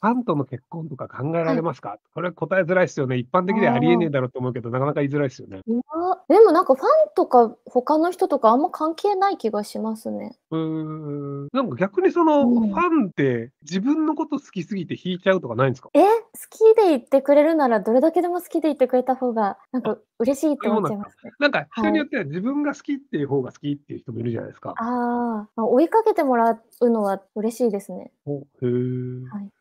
ファンとの結婚とか考えられますか、はい、これは答えづらいですよね。一般的ではありえねえだろうと思うけど、なかなか言いづらいですよね。でもなんかファンとか他の人とかあんま関係ない気がしますね。うん。なんか逆にその、ファンって自分のこと好きすぎて引いちゃうとかないんですか、うん、え好きで言ってくれるならどれだけでも好きで言ってくれた方が、なんか嬉しいって思っちゃいますね。なんか人によっては自分が好きっていう方が好きっていう人もいるじゃないですか。はい、ああ。追いかけてもらうのは嬉しいですね。おへえ。はい